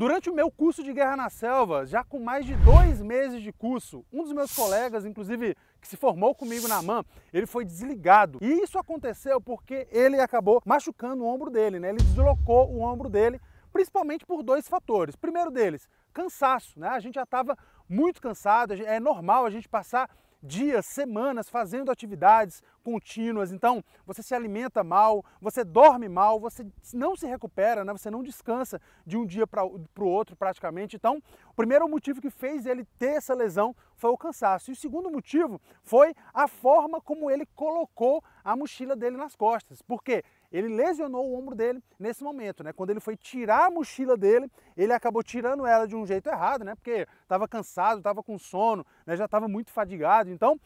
Durante o meu curso de Guerra na Selva, já com mais de dois meses de curso, um dos meus colegas, inclusive que se formou comigo na MAN, ele foi desligado. E isso aconteceu porque ele acabou machucando o ombro dele, né? Ele deslocou o ombro dele, principalmente por dois fatores. Primeiro deles, cansaço, né? A gente já estava muito cansado, é normal a gente passar dias, semanas fazendo atividades contínuas. Então, você se alimenta mal, você dorme mal, você não se recupera, né? você não descansa de um dia para o outro praticamente. Então, o primeiro motivo que fez ele ter essa lesão foi o cansaço. E o segundo motivo foi a forma como ele colocou a mochila dele nas costas. Por quê? ele lesionou o ombro dele nesse momento, né? Quando ele foi tirar a mochila dele, ele acabou tirando ela de um jeito errado, né? Porque estava cansado, estava com sono, né? já estava muito fadigado. Então,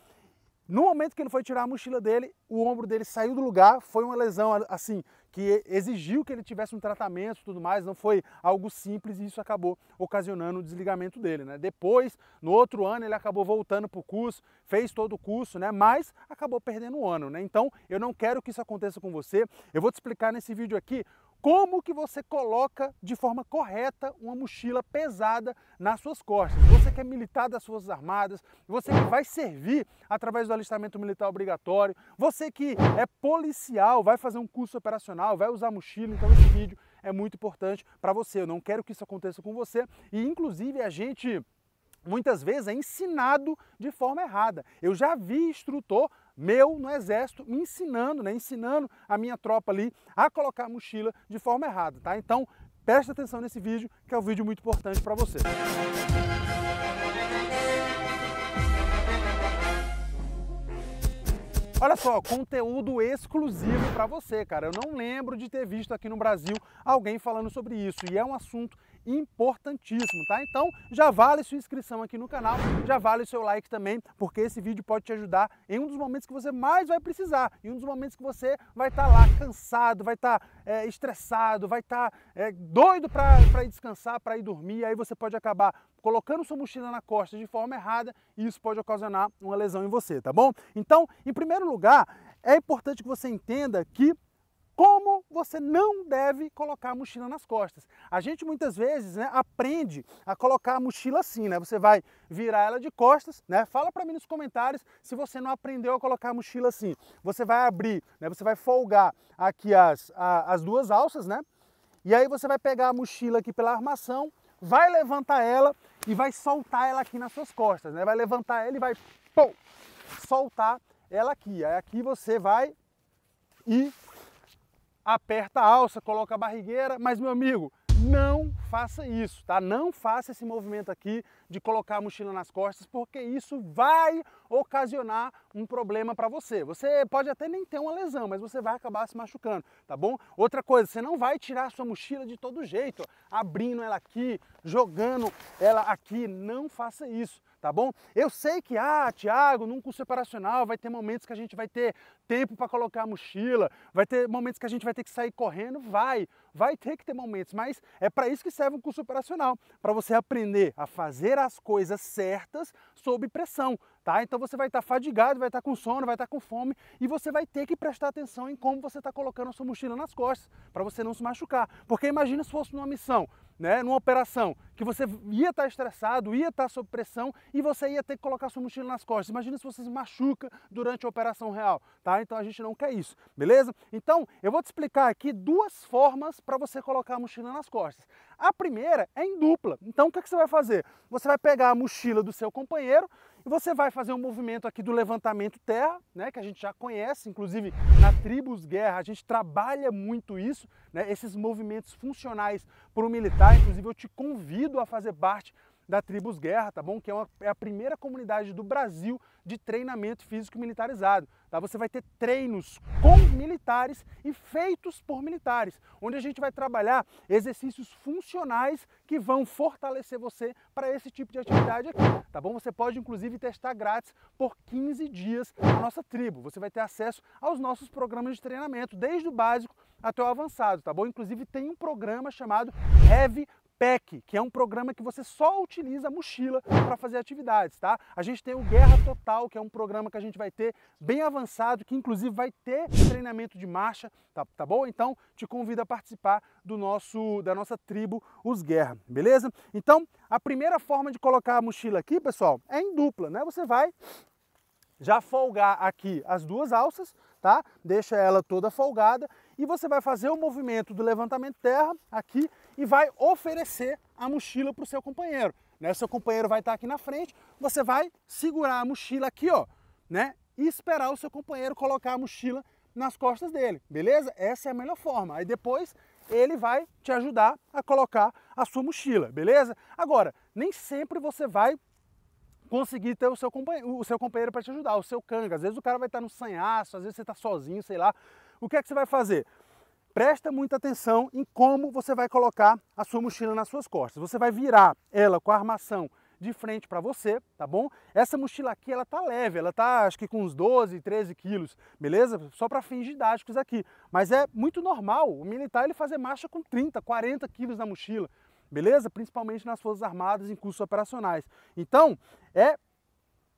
no momento que ele foi tirar a mochila dele, o ombro dele saiu do lugar, foi uma lesão assim que exigiu que ele tivesse um tratamento e tudo mais, não foi algo simples e isso acabou ocasionando o desligamento dele, né? Depois, no outro ano, ele acabou voltando para o curso, fez todo o curso, né? Mas acabou perdendo o ano, né? Então, eu não quero que isso aconteça com você. Eu vou te explicar nesse vídeo aqui como que você coloca de forma correta uma mochila pesada nas suas costas. Você que é militar das Forças Armadas, você que vai servir através do alistamento militar obrigatório, você que é policial, vai fazer um curso operacional, vai usar mochila, então esse vídeo é muito importante para você. Eu não quero que isso aconteça com você e inclusive a gente muitas vezes é ensinado de forma errada. Eu já vi instrutor meu no exército me ensinando, né, ensinando a minha tropa ali a colocar a mochila de forma errada, tá? Então, presta atenção nesse vídeo, que é um vídeo muito importante para você. Olha só, conteúdo exclusivo para você, cara. Eu não lembro de ter visto aqui no Brasil alguém falando sobre isso e é um assunto importantíssimo, tá? Então já vale sua inscrição aqui no canal, já vale seu like também, porque esse vídeo pode te ajudar em um dos momentos que você mais vai precisar, em um dos momentos que você vai estar tá lá cansado, vai estar tá, é, estressado, vai estar tá, é, doido para ir descansar, para ir dormir, aí você pode acabar colocando sua mochila na costa de forma errada e isso pode ocasionar uma lesão em você, tá bom? Então, em primeiro lugar, é importante que você entenda que como você não deve colocar a mochila nas costas. A gente muitas vezes né, aprende a colocar a mochila assim, né? Você vai virar ela de costas, né? Fala para mim nos comentários se você não aprendeu a colocar a mochila assim. Você vai abrir, né? Você vai folgar aqui as, a, as duas alças, né? E aí você vai pegar a mochila aqui pela armação, vai levantar ela e vai soltar ela aqui nas suas costas, né? Vai levantar ela e vai pô, soltar ela aqui. Aí aqui você vai e aperta a alça, coloca a barrigueira, mas meu amigo, não faça isso, tá? Não faça esse movimento aqui de colocar a mochila nas costas, porque isso vai ocasionar um problema para você. Você pode até nem ter uma lesão, mas você vai acabar se machucando, tá bom? Outra coisa, você não vai tirar sua mochila de todo jeito, abrindo ela aqui, jogando ela aqui, não faça isso, tá bom? Eu sei que, ah, Tiago, num curso operacional vai ter momentos que a gente vai ter tempo para colocar a mochila, vai ter momentos que a gente vai ter que sair correndo, vai, vai ter que ter momentos, mas é para isso que serve um curso operacional, para você aprender a fazer as coisas certas sob pressão, tá? Então você vai estar tá fadigado, vai estar tá com sono, vai estar tá com fome e você vai ter que prestar atenção em como você está colocando a sua mochila nas costas para você não se machucar. Porque imagina se fosse numa missão, né, numa operação que você ia estar tá estressado, ia estar tá sob pressão e você ia ter que colocar sua mochila nas costas. Imagina se você se machuca durante a operação real, tá? Então a gente não quer isso, beleza? Então eu vou te explicar aqui duas formas para você colocar a mochila nas costas. A primeira é em dupla. Então o que, é que você vai fazer? Você vai pegar a mochila do seu companheiro e você vai fazer um movimento aqui do levantamento terra, né, que a gente já conhece, inclusive na Tribos Guerra, a gente trabalha muito isso, né, esses movimentos funcionais para o militar. Inclusive, eu te convido a fazer parte da Tribos Guerra, tá bom? Que é, uma, é a primeira comunidade do Brasil de treinamento físico militarizado. Tá? Você vai ter treinos com militares e feitos por militares, onde a gente vai trabalhar exercícios funcionais que vão fortalecer você para esse tipo de atividade aqui, tá bom? Você pode inclusive testar grátis por 15 dias na nossa tribo. Você vai ter acesso aos nossos programas de treinamento, desde o básico até o avançado, tá bom? Inclusive tem um programa chamado Heavy PEC, que é um programa que você só utiliza a mochila para fazer atividades, tá? A gente tem o Guerra Total, que é um programa que a gente vai ter bem avançado, que inclusive vai ter treinamento de marcha, tá, tá bom? Então te convido a participar do nosso da nossa tribo Os Guerra, beleza? Então, a primeira forma de colocar a mochila aqui, pessoal, é em dupla, né? Você vai já folgar aqui as duas alças, tá? Deixa ela toda folgada e você vai fazer o movimento do levantamento terra aqui e vai oferecer a mochila para o seu companheiro. Né? Seu companheiro vai estar tá aqui na frente, você vai segurar a mochila aqui, ó, né? E esperar o seu companheiro colocar a mochila nas costas dele, beleza? Essa é a melhor forma. Aí depois ele vai te ajudar a colocar a sua mochila, beleza? Agora, nem sempre você vai conseguir ter o seu, companheiro, o seu companheiro para te ajudar, o seu canga. Às vezes o cara vai estar no sanhaço, às vezes você está sozinho, sei lá. O que é que você vai fazer? Presta muita atenção em como você vai colocar a sua mochila nas suas costas. Você vai virar ela com a armação de frente para você, tá bom? Essa mochila aqui, ela tá leve, ela tá acho que com uns 12, 13 quilos, beleza? Só para fins didáticos aqui. Mas é muito normal o militar ele fazer marcha com 30, 40 quilos na mochila beleza? Principalmente nas Forças Armadas em cursos operacionais. Então, é,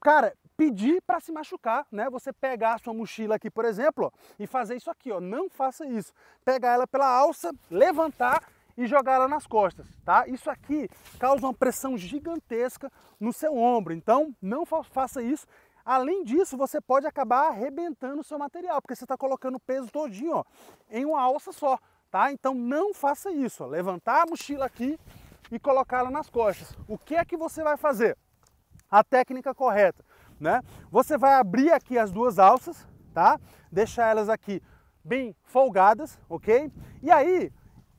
cara, pedir para se machucar, né? Você pegar a sua mochila aqui, por exemplo, ó, e fazer isso aqui, ó. Não faça isso. Pegar ela pela alça, levantar e jogar ela nas costas, tá? Isso aqui causa uma pressão gigantesca no seu ombro. Então, não faça isso. Além disso, você pode acabar arrebentando o seu material, porque você está colocando o peso todinho ó, em uma alça só tá? Então não faça isso, ó. levantar a mochila aqui e colocá-la nas costas. O que é que você vai fazer? A técnica correta, né? Você vai abrir aqui as duas alças, tá? Deixar elas aqui bem folgadas, ok? E aí,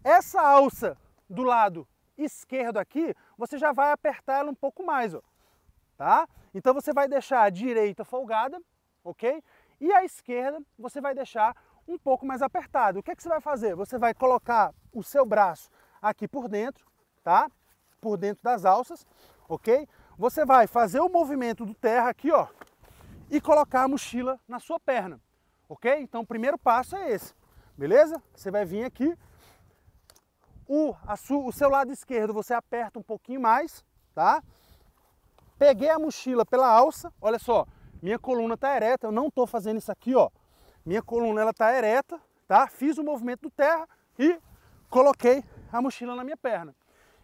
essa alça do lado esquerdo aqui, você já vai apertar ela um pouco mais, ó, tá? Então você vai deixar a direita folgada, ok? E a esquerda você vai deixar um pouco mais apertado. O que, é que você vai fazer? Você vai colocar o seu braço aqui por dentro, tá? Por dentro das alças, ok? Você vai fazer o movimento do terra aqui, ó, e colocar a mochila na sua perna, ok? Então o primeiro passo é esse, beleza? Você vai vir aqui, o, o seu lado esquerdo você aperta um pouquinho mais, tá? Peguei a mochila pela alça, olha só, minha coluna tá ereta, eu não tô fazendo isso aqui, ó, minha coluna ela tá ereta, tá? Fiz o movimento do terra e coloquei a mochila na minha perna.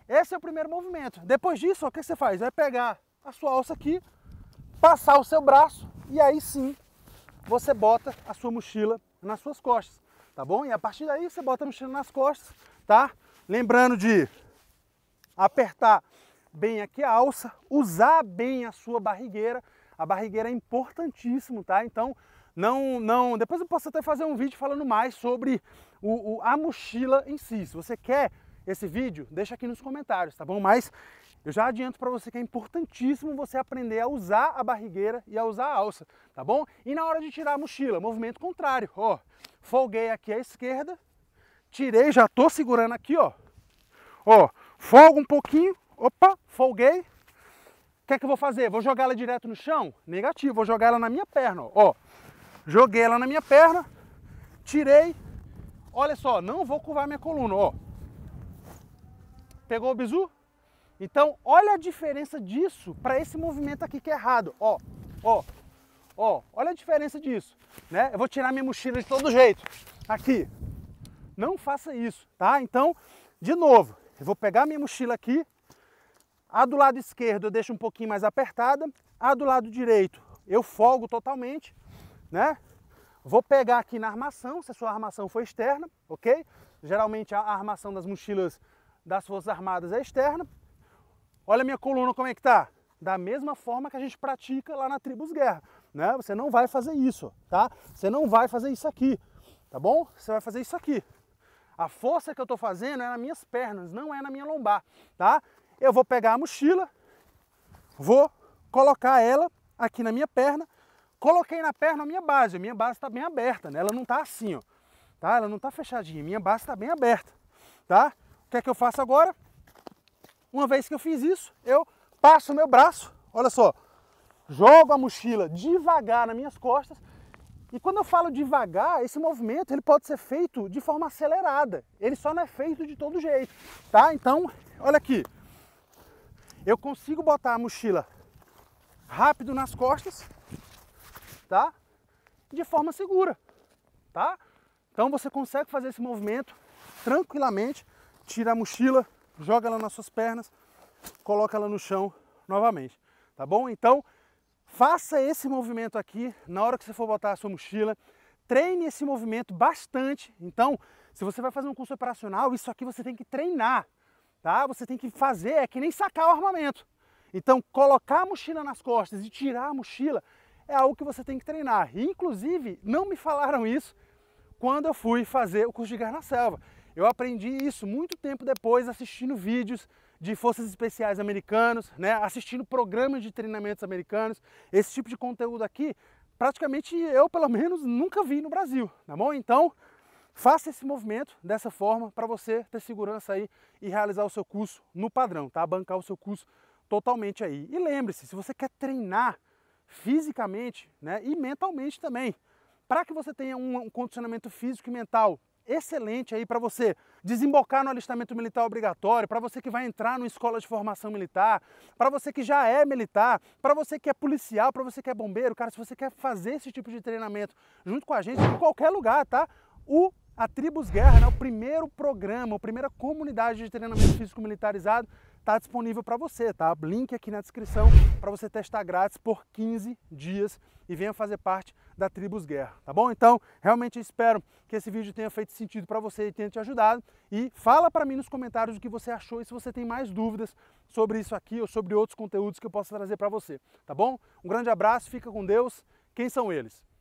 Esse é o primeiro movimento. Depois disso, ó, o que você faz? Vai pegar a sua alça aqui, passar o seu braço e aí sim você bota a sua mochila nas suas costas, tá bom? E a partir daí você bota a mochila nas costas, tá? Lembrando de apertar bem aqui a alça, usar bem a sua barrigueira. A barrigueira é importantíssimo, tá? Então, não, não, depois eu posso até fazer um vídeo falando mais sobre o, o, a mochila em si. Se você quer esse vídeo, deixa aqui nos comentários, tá bom? Mas eu já adianto para você que é importantíssimo você aprender a usar a barrigueira e a usar a alça, tá bom? E na hora de tirar a mochila, movimento contrário, ó. Folguei aqui à esquerda, tirei, já tô segurando aqui, ó. Ó, folgo um pouquinho, opa, folguei. O que é que eu vou fazer? Vou jogar ela direto no chão? Negativo, vou jogar ela na minha perna, ó. ó joguei ela na minha perna, tirei. Olha só, não vou curvar minha coluna, ó. Pegou o bizu? Então, olha a diferença disso para esse movimento aqui que é errado, ó. Ó. Ó, olha a diferença disso, né? Eu vou tirar minha mochila de todo jeito. Aqui. Não faça isso, tá? Então, de novo, eu vou pegar minha mochila aqui. A do lado esquerdo eu deixo um pouquinho mais apertada, a do lado direito eu folgo totalmente né? Vou pegar aqui na armação, se a sua armação for externa, ok? Geralmente a armação das mochilas das Forças Armadas é externa. Olha a minha coluna como é que tá. Da mesma forma que a gente pratica lá na Tribus Guerra, né? Você não vai fazer isso, tá? Você não vai fazer isso aqui, tá bom? Você vai fazer isso aqui. A força que eu tô fazendo é nas minhas pernas, não é na minha lombar, tá? Eu vou pegar a mochila, vou colocar ela aqui na minha perna Coloquei na perna a minha base, a minha base está bem aberta, né? Ela não está assim, ó, tá? Ela não está fechadinha, minha base está bem aberta, tá? O que é que eu faço agora? Uma vez que eu fiz isso, eu passo o meu braço, olha só, jogo a mochila devagar nas minhas costas e quando eu falo devagar, esse movimento ele pode ser feito de forma acelerada. Ele só não é feito de todo jeito, tá? Então, olha aqui. Eu consigo botar a mochila rápido nas costas Tá? De forma segura, tá? Então você consegue fazer esse movimento tranquilamente, tira a mochila, joga ela nas suas pernas, coloca ela no chão novamente, tá bom? Então, faça esse movimento aqui na hora que você for botar a sua mochila, treine esse movimento bastante. Então, se você vai fazer um curso operacional, isso aqui você tem que treinar, tá? Você tem que fazer, é que nem sacar o armamento. Então, colocar a mochila nas costas e tirar a mochila é algo que você tem que treinar. E, inclusive, não me falaram isso quando eu fui fazer o curso de garra na selva. Eu aprendi isso muito tempo depois assistindo vídeos de forças especiais americanos, né, assistindo programas de treinamentos americanos. Esse tipo de conteúdo aqui, praticamente eu pelo menos nunca vi no Brasil, tá bom? Então, faça esse movimento dessa forma para você ter segurança aí e realizar o seu curso no padrão, tá? Bancar o seu curso totalmente aí. E lembre-se, se você quer treinar fisicamente né, e mentalmente também. Para que você tenha um, condicionamento físico e mental excelente aí para você desembocar no alistamento militar obrigatório, para você que vai entrar numa escola de formação militar, para você que já é militar, para você que é policial, para você que é bombeiro, cara, se você quer fazer esse tipo de treinamento junto com a gente em qualquer lugar, tá? O a Tribus Guerra, né, o primeiro programa, a primeira comunidade de treinamento físico militarizado está disponível para você, tá? Link aqui na descrição para você testar grátis por 15 dias e venha fazer parte da Tribus Guerra, tá bom? Então, realmente espero que esse vídeo tenha feito sentido para você e tenha te ajudado. E fala para mim nos comentários o que você achou e se você tem mais dúvidas sobre isso aqui ou sobre outros conteúdos que eu possa trazer para você, tá bom? Um grande abraço, fica com Deus. Quem são eles?